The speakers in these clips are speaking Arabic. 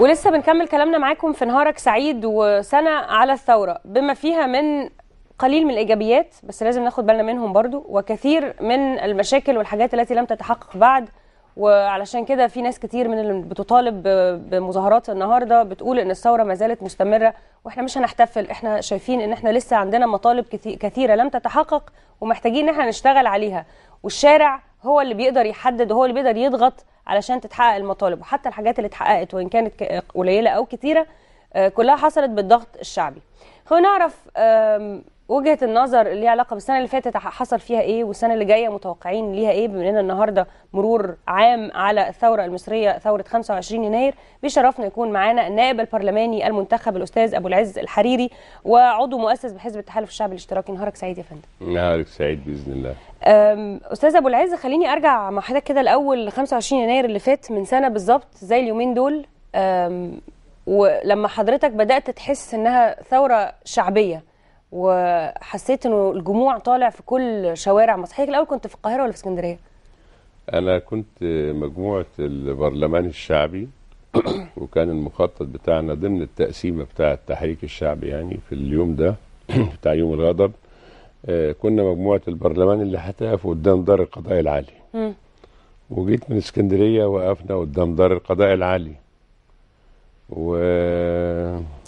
ولسه بنكمل كلامنا معاكم في نهارك سعيد وسنة على الثورة بما فيها من قليل من الإيجابيات بس لازم ناخد بالنا منهم برضو وكثير من المشاكل والحاجات التي لم تتحقق بعد وعلشان كده في ناس كتير من اللي بتطالب بمظاهرات النهارده بتقول ان الثوره ما زالت مستمره واحنا مش هنحتفل احنا شايفين ان احنا لسه عندنا مطالب كثيره لم تتحقق ومحتاجين ان احنا نشتغل عليها والشارع هو اللي بيقدر يحدد وهو اللي بيقدر يضغط علشان تتحقق المطالب وحتى الحاجات اللي اتحققت وان كانت قليله او كثيره آه، كلها حصلت بالضغط الشعبي خلينا نعرف وجهه النظر اللي علاقه بالسنه اللي فاتت حصل فيها ايه والسنه اللي جايه متوقعين ليها ايه بما اننا النهارده مرور عام على الثوره المصريه ثوره 25 يناير بيشرفنا يكون معانا النائب البرلماني المنتخب الاستاذ ابو العز الحريري وعضو مؤسس بحزب التحالف الشعبي الاشتراكي نهارك سعيد يا فندم نهارك سعيد باذن الله استاذ ابو العز خليني ارجع مع حضرتك كده الاول 25 يناير اللي فات من سنه بالظبط زي اليومين دول ولما حضرتك بدات تحس انها ثوره شعبيه وحسيت انه الجموع طالع في كل شوارع مصر الاول كنت في القاهره ولا في اسكندريه انا كنت مجموعه البرلمان الشعبي وكان المخطط بتاعنا ضمن التقسيمه بتاع التحريك الشعبي يعني في اليوم ده بتاع يوم الغدر آه، كنا مجموعه البرلمان اللي هتقف قدام دار القضاء العالي وجيت من اسكندريه وقفنا قدام دار القضاء العالي و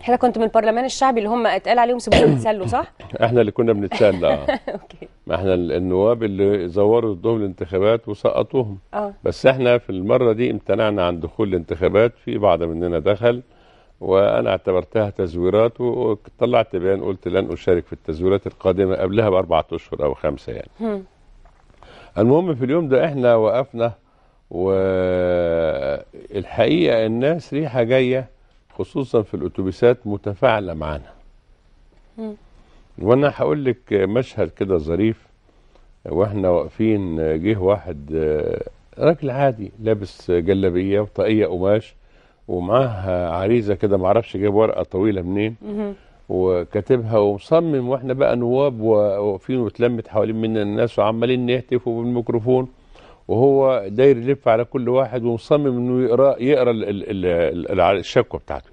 احنا كنت من البرلمان الشعبي اللي هم اتقال عليهم سيبونا يتسلوا صح؟ احنا اللي كنا بنتسلى اه اوكي ما احنا النواب اللي زوروا ضدهم الانتخابات وسقطوهم اه بس احنا في المره دي امتنعنا عن دخول الانتخابات في بعض مننا دخل وانا اعتبرتها تزويرات وطلعت بيان قلت لن اشارك في التزويرات القادمه قبلها باربعة اشهر او خمسه يعني. المهم في اليوم ده احنا وقفنا والحقيقه الناس ريحه جايه خصوصا في الاتوبيسات متفاعله معانا وانا هقول لك مشهد كده ظريف واحنا واقفين جه واحد راجل عادي لابس جلابيه وطاقيه قماش ومعاها عريزه كده معرفش جاب ورقه طويله منين وكاتبها ومصمم واحنا بقى نواب واقفين واتلمت حوالين مننا الناس وعمالين نهتف وبالميكروفون وهو داير يلف على كل واحد ومصمم انه يقرا يقرا الشكوى بتاعته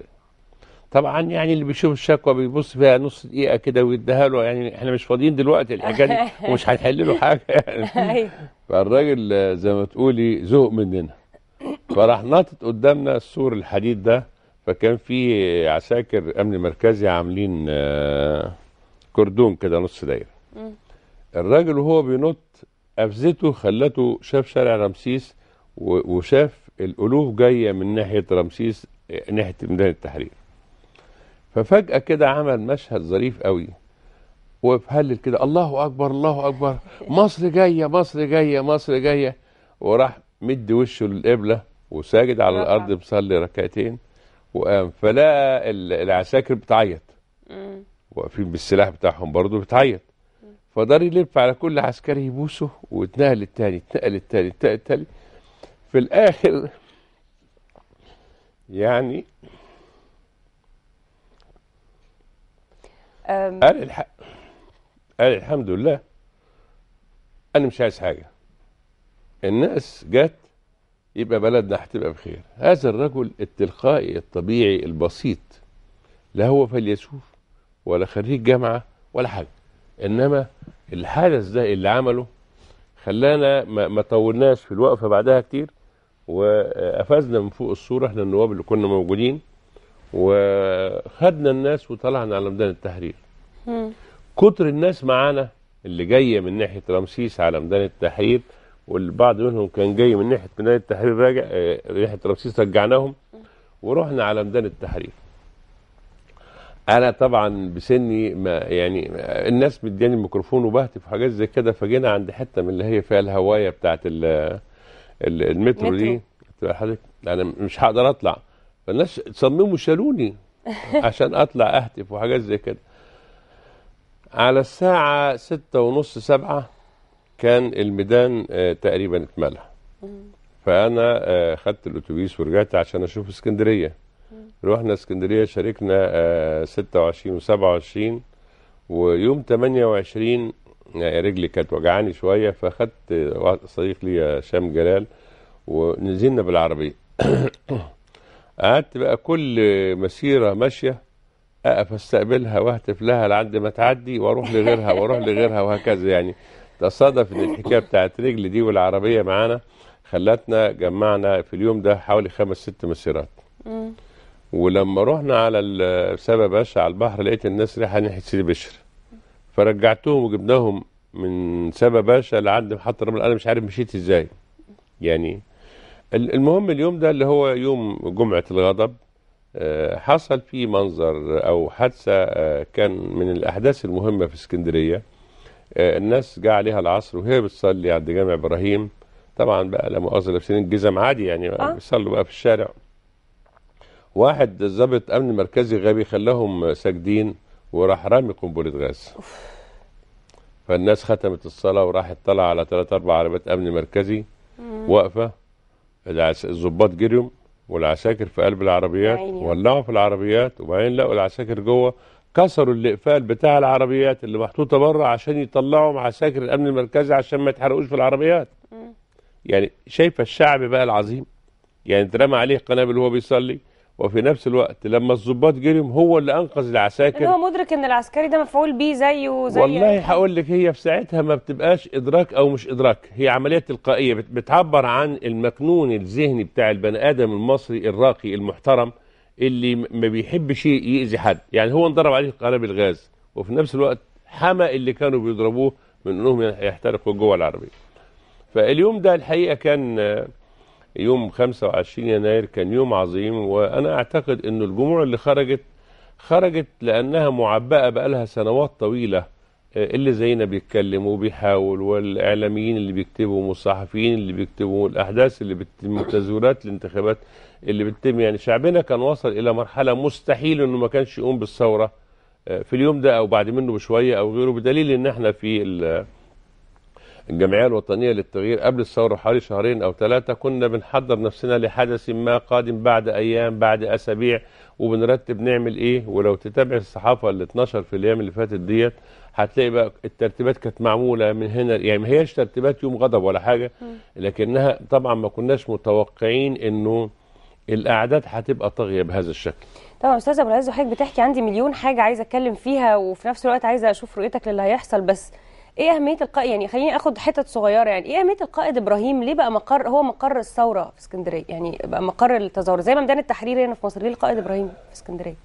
طبعا يعني اللي بيشوف الشكوى بيبص فيها نص دقيقه كده ويديها له يعني احنا مش فاضيين دلوقتي الحاجه دي ومش هنحل له حاجه يعني أيوه. فالراجل زي ما تقولي ذوق مننا فراح ناطط قدامنا السور الحديد ده فكان في عساكر امن مركزي عاملين آه، كردون كده نص دايره الراجل وهو بينط أفزته خلته شاف شارع رمسيس وشاف الألوف جاية من ناحية رمسيس ناحية ميدان التحرير ففجأة كده عمل مشهد ظريف قوي وقف هلل كده الله أكبر الله أكبر مصر جاية مصر جاية مصر جاية وراح مد وشه للقبلة وساجد على الأرض مصلي ركعتين وقام فلقى العساكر بتعيط واقفين بالسلاح بتاعهم برضه بتعيط فدار يلف على كل عسكري يبوسه واتنقل التاني اتنقل التاني اتنقل التاني في الاخر يعني قال الحق قال الحمد لله انا مش عايز حاجه الناس جت يبقى بلدنا هتبقى بخير هذا الرجل التلقائي الطبيعي البسيط لا هو فيلسوف ولا خريج جامعه ولا حاجه انما الحدث ده اللي عمله خلانا ما طولناش في الوقفه بعدها كتير وقفزنا من فوق الصوره احنا النواب اللي كنا موجودين وخدنا الناس وطلعنا على ميدان التحرير كتر الناس معانا اللي جايه من ناحيه رمسيس على ميدان التحرير والبعض منهم كان جاي من ناحيه ميدان التحرير راجع آه، ناحيه رمسيس رجعناهم ورحنا على ميدان التحرير انا طبعا بسني ما يعني الناس بتديني الميكروفون وبهتف وحاجات زي كده فجينا عند حته من اللي هي فيها الهوايه بتاعت المترو دي قلت لحضرتك انا مش هقدر اطلع فالناس صمموا شالوني عشان اطلع اهتف وحاجات زي كده على الساعة ستة ونص سبعة كان الميدان آه، تقريبا اتملى فأنا آه، خدت الأتوبيس ورجعت عشان أشوف اسكندرية رحنا اسكندريه شاركنا 26 آه، و27 ويوم 28 يعني رجلي كانت وجعاني شويه فاخدت صديق لي هشام جلال ونزلنا بالعربيه قعدت بقى كل مسيره ماشيه اقف استقبلها واهتف لها لحد ما تعدي واروح لغيرها واروح لغيرها وهكذا يعني تصادف ان الحكايه بتاعت رجلي دي والعربيه معانا خلتنا جمعنا في اليوم ده حوالي خمس ست مسيرات ولما رحنا على سبا باشا على البحر لقيت الناس رايحه ناحيه سيدي بشر فرجعتهم وجبناهم من سبا باشا لعند محطه رمل انا مش عارف مشيت ازاي يعني المهم اليوم ده اللي هو يوم جمعه الغضب آه، حصل فيه منظر او حادثه آه، كان من الاحداث المهمه في اسكندريه آه، الناس جاء عليها العصر وهي بتصلي عند جامع ابراهيم طبعا بقى لا مؤاخذه لابسين الجزم عادي يعني بيصلوا بقى في الشارع واحد ضابط امن مركزي غبي خلاهم ساجدين وراح رامي قنبله غاز فالناس ختمت الصلاه وراحت طالعه على ثلاث اربع عربيات امن مركزي واقفه الظباط جريوا والعساكر في قلب العربيات ولعوا في العربيات وبعدين لقوا العساكر جوه كسروا الاقفال بتاع العربيات اللي محطوطه بره عشان يطلعوا عساكر الامن المركزي عشان ما يتحرقوش في العربيات يعني شايفه الشعب بقى العظيم يعني اترمى عليه قنابل وهو بيصلي وفي نفس الوقت لما الظباط جريهم هو اللي انقذ العساكر هو مدرك ان العسكري ده مفعول بيه زيه زي يعني. والله هقول لك هي في ساعتها ما بتبقاش ادراك او مش ادراك هي عمليه تلقائيه بتعبر عن المكنون الذهني بتاع البني ادم المصري الراقي المحترم اللي ما بيحبش يأذي حد يعني هو انضرب عليه قنابل الغاز وفي نفس الوقت حمى اللي كانوا بيضربوه من انهم يحترقوا جوه العربيه فاليوم ده الحقيقه كان يوم 25 يناير كان يوم عظيم وأنا أعتقد أن الجموع اللي خرجت خرجت لأنها معبأة بقالها سنوات طويلة آه، اللي زينا بيتكلم وبيحاول والإعلاميين اللي بيكتبوا والصحفيين اللي بيكتبوا والأحداث اللي بتتم تزويرات الانتخابات اللي بتتم يعني شعبنا كان وصل إلى مرحلة مستحيل أنه ما كانش يقوم بالثورة آه، في اليوم ده أو بعد منه بشوية أو غيره بدليل أن احنا في الجمعية الوطنية للتغيير قبل الثورة حوالي شهرين أو ثلاثة كنا بنحضر نفسنا لحدث ما قادم بعد أيام بعد أسابيع وبنرتب نعمل إيه ولو تتابع الصحافة اللي اتنشر في الأيام اللي فاتت ديت هتلاقي بقى الترتيبات كانت معمولة من هنا يعني ما هياش ترتيبات يوم غضب ولا حاجة لكنها طبعا ما كناش متوقعين إنه الأعداد هتبقى طاغية بهذا الشكل طبعا أستاذ أبو العز وحضرتك بتحكي عندي مليون حاجة عايزة أتكلم فيها وفي نفس الوقت عايزة أشوف رؤيتك للي هيحصل بس ايه اهميه القائد يعني خليني اخد حتت صغيره يعني ايه اهميه القائد ابراهيم ليه بقى مقر هو مقر الثوره في اسكندريه يعني بقى مقر التظاهر زي ميدان التحرير هنا في مصر ليه القائد ابراهيم في اسكندريه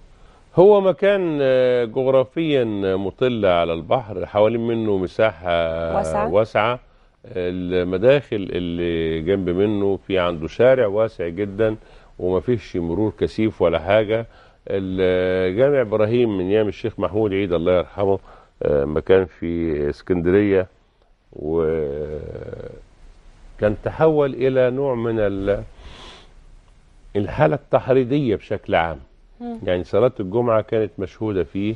هو مكان آه، جغرافيا مطل على البحر حوالين منه مساحه واسعه, واسعة. المداخل اللي جنب منه في عنده شارع واسع جدا وما فيش مرور كثيف ولا حاجه الجامع ابراهيم من ايام الشيخ محمود عيد الله يرحمه آه، مكان في اسكندريه وكان تحول الى نوع من الحاله التحريضيه بشكل عام يعني صلاه الجمعه كانت مشهوده فيه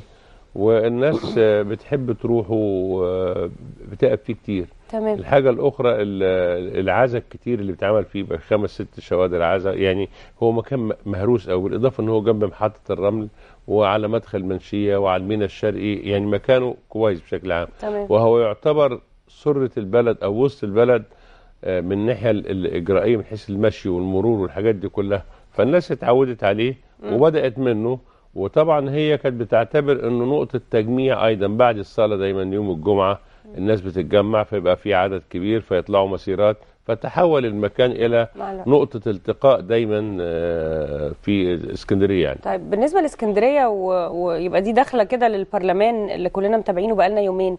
والناس بتحب تروح وبتقف آه، فيه كتير تمام. الحاجة الأخرى العزا الكتير اللي بيتعمل فيه بقى خمس ست شوادر عزا يعني هو مكان مهروس أو بالإضافة إن هو جنب محطة الرمل وعلى مدخل منشية وعلى المينا الشرقي يعني مكانه كويس بشكل عام تمام. وهو يعتبر سرة البلد أو وسط البلد آه، من الناحية الإجرائية من حيث المشي والمرور والحاجات دي كلها فالناس اتعودت عليه وبدأت منه وطبعا هي كانت بتعتبر انه نقطة تجميع ايضا بعد الصلاة دايما يوم الجمعة الناس بتتجمع فيبقى في عدد كبير فيطلعوا مسيرات فتحول المكان الى نقطه التقاء دايما آه، في اسكندريه يعني. طيب بالنسبه لاسكندريه ويبقى دي داخله كده للبرلمان اللي كلنا متابعينه بقالنا يومين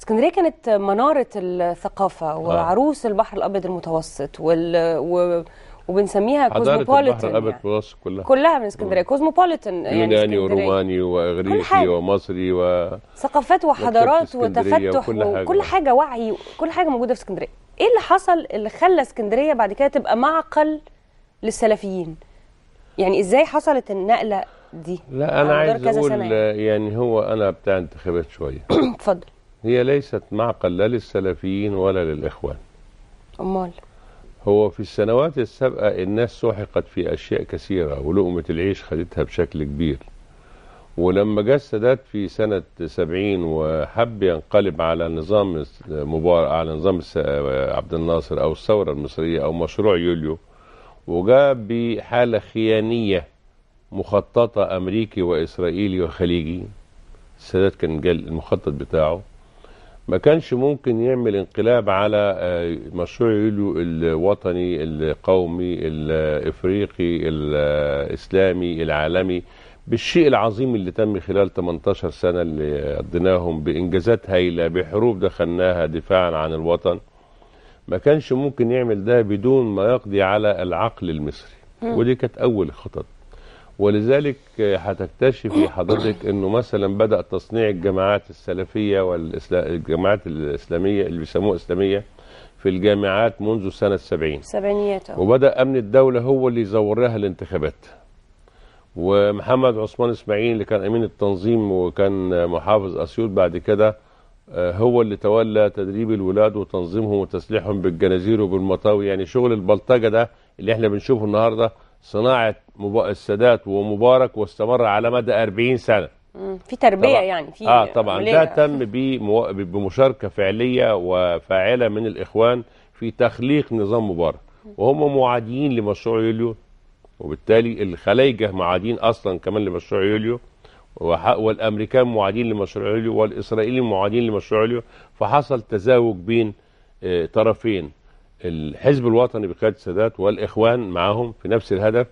اسكندريه كانت مناره الثقافه آه. وعروس آه. البحر الابيض المتوسط وال و... وبنسميها كوزموبوليتن البحر يعني. الابيض يعني. كلها كلها من اسكندريه كوزموبوليتن آه. يعني يوناني وروماني واغريقي ومصري و ثقافات وحضارات وتفتح وكل حاجة. وكل حاجه وعي كل حاجه موجوده في اسكندريه ايه اللي حصل اللي خلى اسكندريه بعد كده تبقى معقل للسلفيين يعني ازاي حصلت النقله دي لا انا عايز اقول يعني. يعني هو انا بتاع انتخابات شويه اتفضل هي ليست معقل لا للسلفيين ولا للاخوان امال هو في السنوات السابقه الناس سحقت في اشياء كثيره ولقمه العيش خدتها بشكل كبير ولما جه السادات في سنة 70 وحب ينقلب على نظام مبار على نظام عبد الناصر أو الثورة المصرية أو مشروع يوليو وجاء بحالة خيانية مخططة أمريكي وإسرائيلي وخليجي السادات كان جال المخطط بتاعه ما كانش ممكن يعمل انقلاب على آه، مشروع يوليو الوطني القومي الإفريقي الإسلامي العالمي بالشيء العظيم اللي تم خلال 18 سنة اللي قضيناهم بإنجازات هايلة بحروب دخلناها دفاعا عن الوطن ما كانش ممكن يعمل ده بدون ما يقضي على العقل المصري ودي كانت أول الخطط ولذلك هتكتشفي حضرتك انه مثلا بدا تصنيع الجماعات السلفيه والجماعات الاسلاميه اللي بيسموها اسلاميه في الجامعات منذ سنه 70 السبعينيات وبدا امن الدوله هو اللي يزور لها الانتخابات ومحمد عثمان اسماعيل اللي كان امين التنظيم وكان محافظ اسيوط بعد كده آه، هو اللي تولى تدريب الولاد وتنظيمهم وتسليحهم بالجنازير وبالمطاوي يعني شغل البلطجه ده اللي احنا بنشوفه النهارده صناعه السادات ومبارك واستمر على مدى 40 سنه في تربيه طبعًا يعني في اه طبعا ده تم بمشاركه فعليه وفاعله من الاخوان في تخليق نظام مبارك وهم معاديين لمشروع يوليو وبالتالي الخلايجه معادين اصلا كمان لمشروع يوليو والامريكان معادين لمشروع يوليو والاسرائيليين معادين لمشروع يوليو فحصل تزاوج بين آه، طرفين الحزب الوطني بقياده السادات والاخوان معاهم في نفس الهدف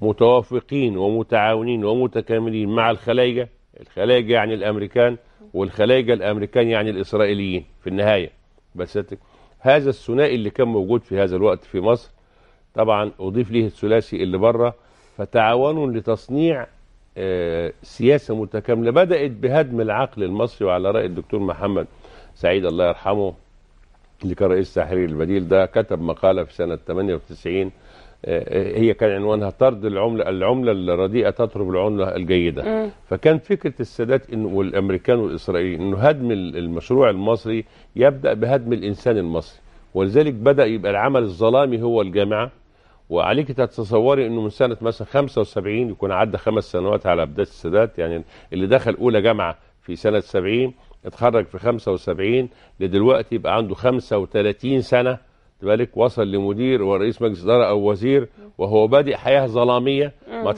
متوافقين ومتعاونين ومتكاملين مع الخلايجه الخلايجه يعني الامريكان والخلايجه الامريكان يعني الاسرائيليين في النهايه بس هذا الثنائي اللي كان موجود في هذا الوقت في مصر طبعا اضيف ليه الثلاثي اللي بره فتعاونوا لتصنيع آه، سياسه متكامله بدات بهدم العقل المصري وعلى راي الدكتور محمد سعيد الله يرحمه اللي كان رئيس تحرير البديل ده كتب مقاله في سنه 98 آه، آه، هي كان عنوانها طرد العمله العمله الرديئه تطرد العمله الجيده م. فكان فكره السادات انه والامريكان والاسرائيليين انه هدم المشروع المصري يبدا بهدم الانسان المصري ولذلك بدا يبقى العمل الظلامي هو الجامعه وعليك تتصوري انه من سنه مثلا 75 يكون عدى خمس سنوات على بدايه السادات يعني اللي دخل اولى جامعه في سنه 70 اتخرج في 75 لدلوقتي يبقى عنده 35 سنه بالك وصل لمدير ورئيس مجلس اداره او وزير وهو بادئ حياه ظلاميه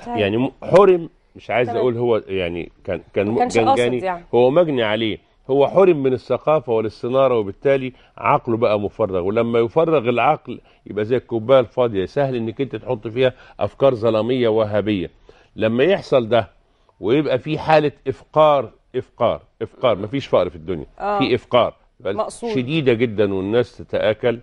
يعني حرم مش عايز اقول هو يعني كان كان جنجاني يعني. هو مجني عليه هو حرم من الثقافة والاستنارة وبالتالي عقله بقى مفرغ ولما يفرغ العقل يبقى زي الكوباية الفاضية سهل انك انت تحط فيها افكار ظلامية وهابية لما يحصل ده ويبقى في حالة افقار افقار افقار مفيش فقر في الدنيا آه. في افقار مقصود. شديدة جدا والناس تتآكل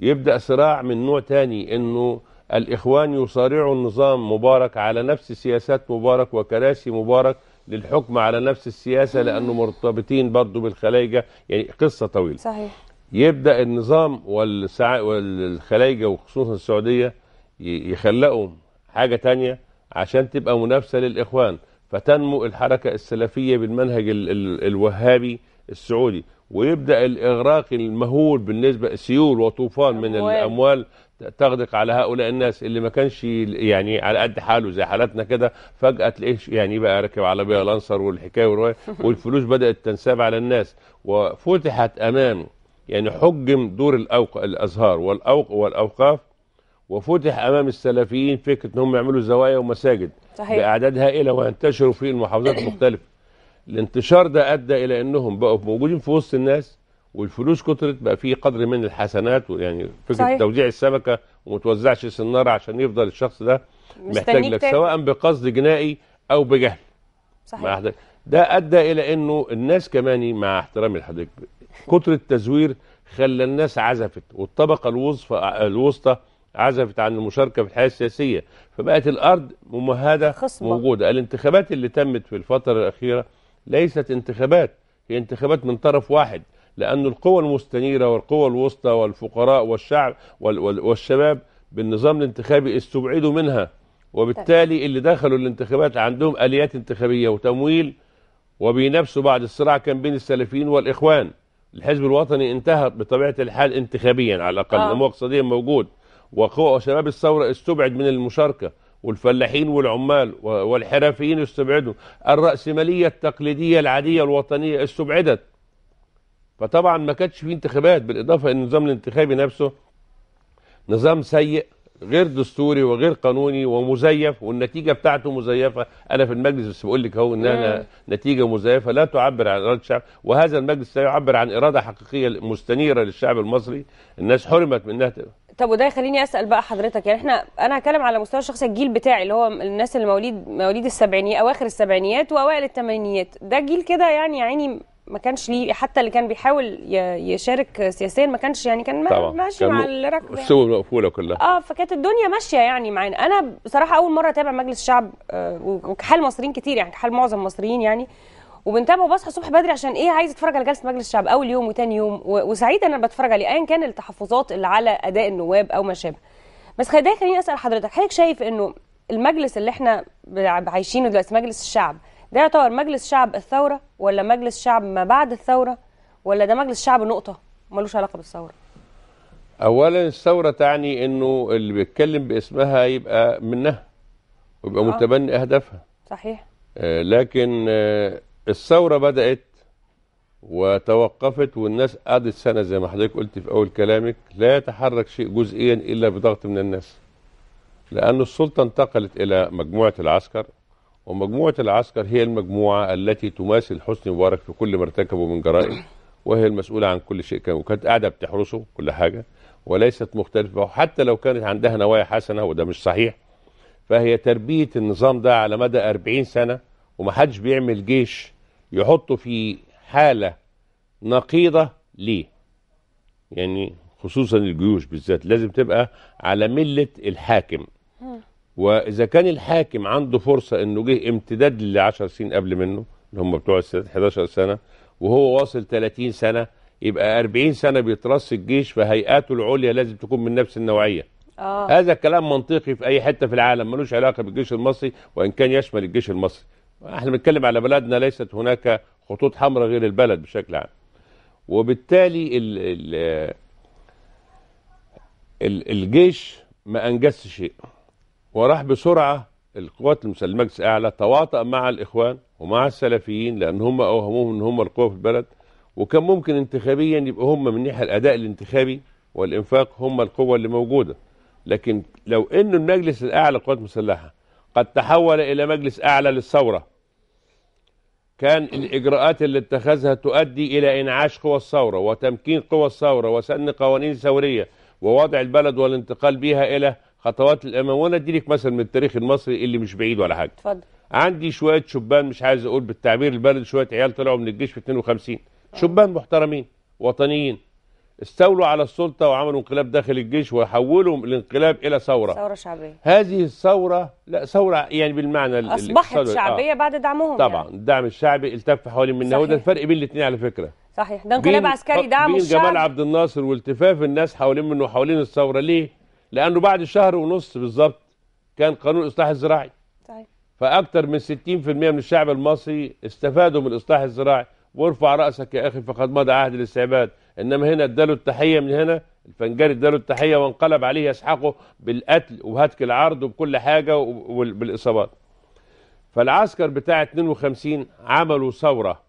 يبدأ صراع من نوع تاني انه الاخوان يصارعوا النظام مبارك على نفس سياسات مبارك وكراسي مبارك للحكم على نفس السياسه لانه مرتبطين برضه بالخلايجه يعني قصه طويله صحيح يبدا النظام والسع... والخلايجه وخصوصا السعوديه يخلقوا حاجه تانية عشان تبقى منافسه للاخوان فتنمو الحركه السلفيه بالمنهج ال... ال... الوهابي السعودي ويبدا الاغراق المهول بالنسبه سيول وطوفان من الاموال تغدق على هؤلاء الناس اللي ما كانش يعني على قد حاله زي حالاتنا كده فجأة تلاقيه يعني بقى راكب عربية لانسر والحكاية والرواية والفلوس بدأت تنساب على الناس وفتحت أمام يعني حجم دور الأوق... الأزهار والأوق... والأوقاف وفتح أمام السلفيين فكرة أنهم يعملوا زوايا ومساجد صحيح. بأعداد هائلة وينتشروا في المحافظات المختلفة الانتشار ده أدى إلى أنهم بقوا موجودين في وسط الناس والفلوس كترت بقى في قدر من الحسنات يعني فكره صحيح. توزيع السمكه وما توزعش سناره عشان يفضل الشخص ده محتاج لك سواء بقصد جنائي او بجهل صحيح ده ادى الى انه الناس كمان مع احترامي لحضرتك كثر التزوير خلى الناس عزفت والطبقه الوصفة الوسطى عزفت عن المشاركه في الحياه السياسيه فبقت الارض ممهده خصبة. موجوده الانتخابات اللي تمت في الفتره الاخيره ليست انتخابات هي انتخابات من طرف واحد لأن القوى المستنيرة والقوى الوسطى والفقراء والشعب والشباب بالنظام الانتخابي استبعدوا منها وبالتالي اللي دخلوا الانتخابات عندهم آليات انتخابية وتمويل وبينافسوا بعد الصراع كان بين السلفيين والإخوان الحزب الوطني انتهى بطبيعة الحال انتخابيا على الأقل آه. اقتصاديا موجود وقوى وشباب الثورة استبعد من المشاركة والفلاحين والعمال والحرفيين استبعدوا الرأسمالية التقليدية العادية الوطنية استبعدت فطبعا ما كانش فيه انتخابات بالاضافه ان النظام الانتخابي نفسه نظام سيء غير دستوري وغير قانوني ومزيف والنتيجه بتاعته مزيفه انا في المجلس بس بقول لك اهو ان انا نتيجه مزيفه لا تعبر عن اراده الشعب وهذا المجلس لا يعبر عن اراده حقيقيه مستنيره للشعب المصري الناس حرمت منها طب وده يخليني اسال بقى حضرتك يعني احنا انا هتكلم على مستوى الشخصي الجيل بتاعي اللي هو الناس اللي مواليد مواليد السبعينيات اواخر السبعينيات واوائل الثمانينيات ده جيل كده يعني يا عيني ما كانش ليه حتى اللي كان بيحاول يشارك سياسيا ما كانش يعني كان ماشي مع طبعا يعني. السوق مقفوله كلها اه فكانت الدنيا ماشيه يعني معانا انا بصراحه اول مره اتابع مجلس الشعب آه، وكحال مصريين كتير يعني كحال معظم المصريين يعني وبنتابعه وبصحى الصبح بدري عشان ايه عايز اتفرج على جلسه مجلس الشعب اول يوم وتاني يوم وسعيده انا بتفرج عليه ايا كان التحفظات اللي على اداء النواب او ما شابه بس خليني اسال حضرتك حضرتك شايف انه المجلس اللي احنا عايشينه دلوقتي مجلس الشعب ده يعتبر مجلس شعب الثوره ولا مجلس شعب ما بعد الثوره ولا ده مجلس شعب نقطه ملوش علاقه بالثوره اولا الثوره تعني انه اللي بيتكلم باسمها يبقى منها ويبقى آه. متبني اهدافها صحيح آه لكن آه الثوره بدات وتوقفت والناس قعدت سنه زي ما حضرتك قلت في اول كلامك لا يتحرك شيء جزئيا الا بضغط من الناس لأن السلطة انتقلت إلى مجموعة العسكر ومجموعة العسكر هي المجموعة التي تماثل حسني مبارك في كل ما ارتكبه من جرائم وهي المسؤولة عن كل شيء كان وكانت قاعدة بتحرسه كل حاجة وليست مختلفة وحتى لو كانت عندها نوايا حسنة وده مش صحيح فهي تربية النظام ده على مدى 40 سنة ومحدش بيعمل جيش يحطه في حالة نقيضة ليه يعني خصوصا الجيوش بالذات لازم تبقى على ملة الحاكم واذا كان الحاكم عنده فرصه انه جه امتداد ل 10 سنين قبل منه اللي هم بتوع 11 سنه وهو واصل 30 سنه يبقى 40 سنه بيترص الجيش فهيئاته العليا لازم تكون من نفس النوعيه. آه. هذا الكلام منطقي في اي حته في العالم ملوش علاقه بالجيش المصري وان كان يشمل الجيش المصري. احنا بنتكلم على بلدنا ليست هناك خطوط حمراء غير البلد بشكل عام. وبالتالي الـ الـ الجيش ما انجزش شيء. وراح بسرعة القوات المسلحة المجلس الأعلى تواطأ مع الإخوان ومع السلفيين لأن هم أوهموهم إن هم القوة في البلد وكان ممكن انتخابيا يبقى هم من ناحية الأداء الانتخابي والإنفاق هم القوة اللي موجودة لكن لو إن المجلس الأعلى للقوات المسلحة قد تحول إلى مجلس أعلى للثورة كان الإجراءات اللي اتخذها تؤدي إلى إنعاش قوى الثورة وتمكين قوى الثورة وسن قوانين ثورية ووضع البلد والانتقال بها إلى خطوات الامام وانا اديلك مثلا مثل من التاريخ المصري اللي مش بعيد ولا حاجه اتفضل عندي شويه شبان مش عايز اقول بالتعبير البلد شويه عيال طلعوا من الجيش في 52 شبان محترمين وطنيين استولوا على السلطه وعملوا انقلاب داخل الجيش وحولوا الانقلاب الى ثوره ثوره شعبيه هذه الثوره لا ثوره يعني بالمعنى اصبحت آه. شعبيه آه. بعد دعمهم يعني. طبعا يعني. الدعم الشعبي التف حوالين منها وده الفرق بين الاثنين على فكره صحيح ده انقلاب عسكري دعم الشعب بين جمال عبد الناصر والتفاف الناس حوالين منه وحوالين الثوره ليه لانه بعد شهر ونص بالظبط كان قانون الاصلاح الزراعي طيب. فاكثر من 60% من الشعب المصري استفادوا من الاصلاح الزراعي وارفع راسك يا اخي فقد مضى عهد الاستعباد انما هنا اداله التحيه من هنا الفنجري اداله التحيه وانقلب عليه يسحقه بالقتل وهتك العرض وبكل حاجه وبالاصابات فالعسكر بتاع 52 عملوا ثوره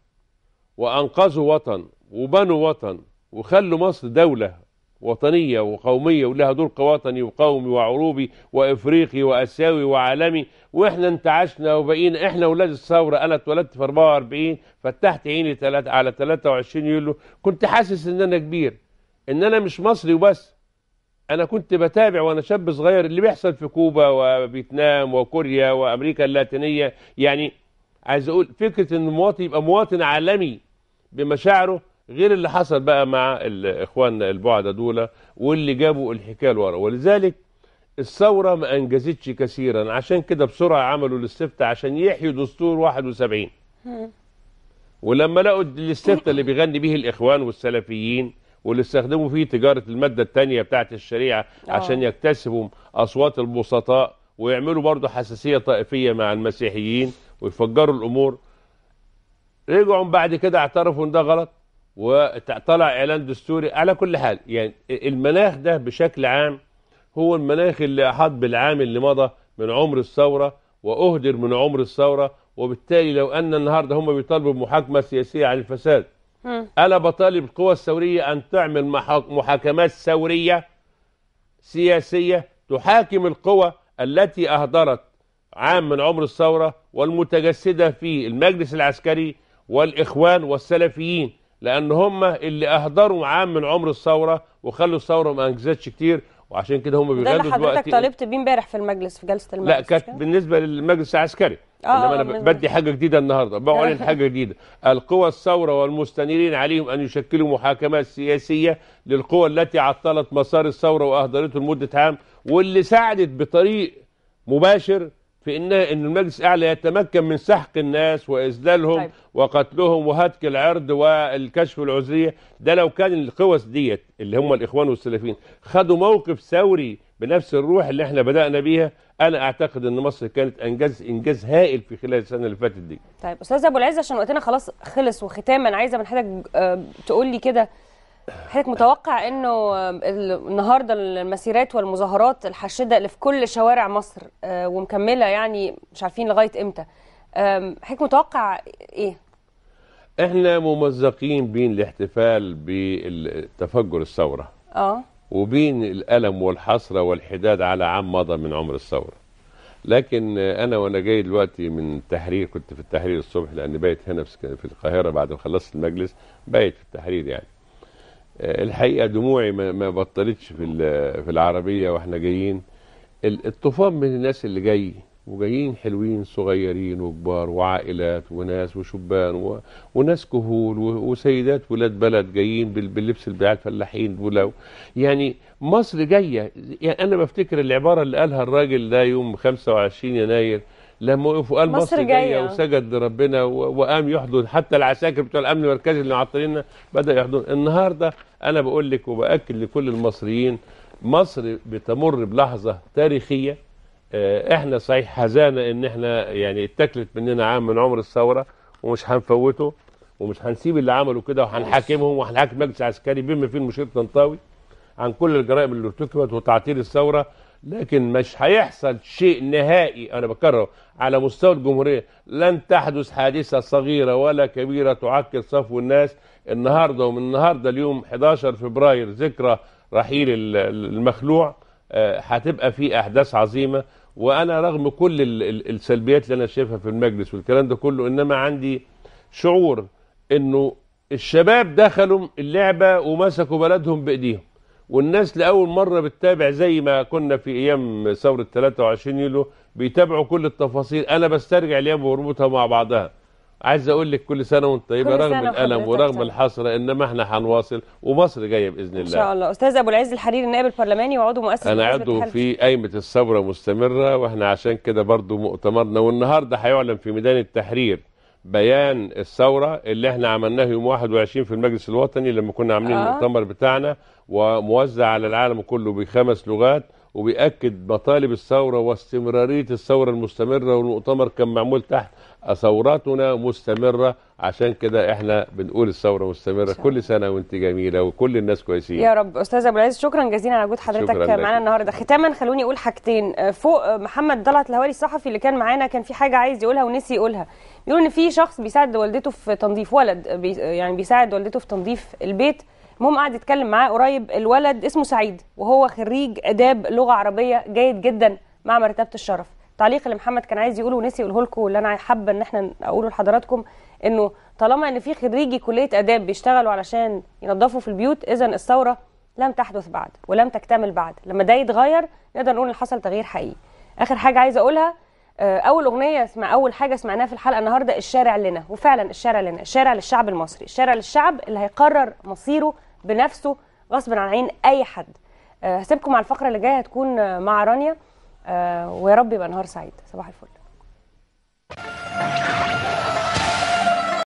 وانقذوا وطن وبنوا وطن وخلوا مصر دوله وطنية وقومية ولها دور كوطني وقومي وعروبي وإفريقي وأسيوي وعالمي وإحنا انتعشنا وبقينا إحنا ولاد الثورة أنا اتولدت في 44 فتحت عيني على 23 يوليو كنت حاسس إن أنا كبير إن أنا مش مصري وبس أنا كنت بتابع وأنا شاب صغير اللي بيحصل في كوبا وفيتنام وكوريا وأمريكا اللاتينية يعني عايز أقول فكرة إن المواطن يبقى مواطن عالمي بمشاعره غير اللي حصل بقى مع اخواننا البعدة دول واللي جابوا الحكايه لورا ولذلك الثوره ما انجزتش كثيرا عشان كده بسرعه عملوا الاستفتاء عشان يحيوا دستور 71 ولما لقوا الاستفتاء اللي بيغني به الاخوان والسلفيين واللي استخدموا فيه تجاره الماده الثانيه بتاعت الشريعه آه. عشان يكتسبوا اصوات البسطاء ويعملوا برضه حساسيه طائفيه مع المسيحيين ويفجروا الامور رجعوا بعد كده اعترفوا ان ده غلط وطلع اعلان دستوري على كل حال يعني المناخ ده بشكل عام هو المناخ اللي احاط بالعام اللي مضى من عمر الثوره واهدر من عمر الثوره وبالتالي لو ان النهارده هم بيطالبوا بمحاكمه سياسيه عن الفساد م. انا بطالب القوى الثوريه ان تعمل محاكمات ثوريه سياسيه تحاكم القوى التي اهدرت عام من عمر الثوره والمتجسده في المجلس العسكري والاخوان والسلفيين لأن هم اللي أهدروا عام من عمر الثورة وخلوا الثورة ما أنجزتش كتير وعشان كده هم بيغادروا دلوقتي ده اللي حضرتك طالبت بيه امبارح في المجلس في جلسة المجلس لا كانت بالنسبة للمجلس العسكري آه انما انا آه، بدي حاجه جديده النهارده بعلن آه. حاجه جديده القوى الثوره والمستنيرين عليهم ان يشكلوا محاكمات سياسيه للقوى التي عطلت مسار الثوره واهدرته لمده عام واللي ساعدت بطريق مباشر في إن, إن المجلس الأعلى يتمكن من سحق الناس وإذلالهم طيب. وقتلهم وهتك العرض والكشف العذرية ده لو كان القوس ديت اللي هم الإخوان والسلفيين خدوا موقف ثوري بنفس الروح اللي احنا بدأنا بيها أنا أعتقد إن مصر كانت أنجاز إنجاز هائل في خلال السنة اللي فاتت دي طيب أستاذ أبو العز عشان وقتنا خلاص خلص وختاما عايزة من حضرتك آه، تقول لي كده حضرتك متوقع انه النهارده المسيرات والمظاهرات الحاشده اللي في كل شوارع مصر آه، ومكمله يعني مش عارفين لغايه امتى حضرتك متوقع ايه؟ احنا ممزقين بين الاحتفال بتفجر الثوره اه وبين الالم والحسره والحداد على عام مضى من عمر الثوره لكن انا وانا جاي دلوقتي من التحرير كنت في التحرير الصبح لان بقيت هنا في القاهره بعد ما خلصت المجلس بقيت في التحرير يعني آه، الحقيقه دموعي ما بطلتش في في العربيه واحنا جايين الطوفان من الناس اللي جاي وجايين حلوين صغيرين وكبار وعائلات وناس وشبان و... وناس كهول و... وسيدات ولاد بلد جايين بال... باللبس بتاع الفلاحين دول يعني مصر جايه يعني انا بفتكر العباره اللي قالها الراجل ده يوم 25 يناير لما وقف وقال مصر, مصر جايه وسجد لربنا وقام يحضن حتى العساكر بتوع الامن المركزي اللي معطلين بدا يحضن النهارده انا بقول لك وباكد لكل المصريين مصر بتمر بلحظه تاريخيه آه، احنا صحيح هزانا ان احنا يعني اتكلت مننا عام من عمر الثوره ومش هنفوته ومش هنسيب اللي عملوا كده وهنحاكمهم وهنحاكم مجلس عسكري بما فيه المشير طنطاوي عن كل الجرائم اللي ارتكبت وتعطيل الثوره لكن مش هيحصل شيء نهائي انا بكرره على مستوى الجمهوريه لن تحدث حادثه صغيره ولا كبيره تعكر صفو الناس النهارده ومن النهارده اليوم 11 فبراير ذكرى رحيل المخلوع آه، هتبقى في احداث عظيمه وانا رغم كل السلبيات اللي انا شايفها في المجلس والكلام ده كله انما عندي شعور انه الشباب دخلوا اللعبه ومسكوا بلدهم بايديهم والناس لأول مرة بتتابع زي ما كنا في أيام ثورة 23 يوليو بيتابعوا كل التفاصيل أنا بسترجع الأيام واربطها مع بعضها عايز أقول لك كل سنة وأنت طيبة رغم الألم ورغم الحسرة إنما إحنا هنواصل ومصر جاية بإذن الله إن شاء الله أستاذ أبو العز الحريري النائب البرلماني وعضو مؤسس أنا عضو في قايمة الثورة مستمرة وإحنا عشان كده برضو مؤتمرنا والنهاردة هيعلن في ميدان التحرير بيان الثورة اللي احنا عملناه يوم 21 في المجلس الوطني لما كنا عاملين آه. المؤتمر بتاعنا وموزع على العالم كله بخمس لغات وبيأكد مطالب الثورة واستمرارية الثورة المستمرة والمؤتمر كان معمول تحت ثوراتنا مستمرة عشان كده احنا بنقول الثورة مستمرة كل سنة وانت جميلة وكل الناس كويسين يا رب أستاذ أبو العز شكرا جزيلا على وجود حضرتك معانا النهاردة ختاما خلوني أقول حاجتين فوق محمد طلعت الهواري الصحفي اللي كان معانا كان في حاجة عايز يقولها ونسي يقولها بيقول إن في شخص بيساعد والدته في تنظيف ولد بي يعني بيساعد والدته في تنظيف البيت المهم قعد يتكلم معاه قريب الولد اسمه سعيد وهو خريج آداب لغة عربية جيد جدا مع مرتبة الشرف التعليق اللي محمد كان عايز يقوله ونسي يقوله لكم واللي انا حابه ان احنا اقوله لحضراتكم انه طالما ان في خريجي كليه اداب بيشتغلوا علشان ينظفوا في البيوت اذا الثوره لم تحدث بعد ولم تكتمل بعد لما ده يتغير نقدر نقول ان حصل تغيير حقيقي اخر حاجه عايزه اقولها آه، اول اغنيه اسمع اول حاجه سمعناها في الحلقه النهارده الشارع لنا وفعلا الشارع لنا الشارع للشعب المصري الشارع للشعب اللي هيقرر مصيره بنفسه غصب عن عين اي حد آه، هسيبكم على الفقره اللي جايه هتكون مع رانيا آه، ويا رب يبقى نهار سعيد صباح الفل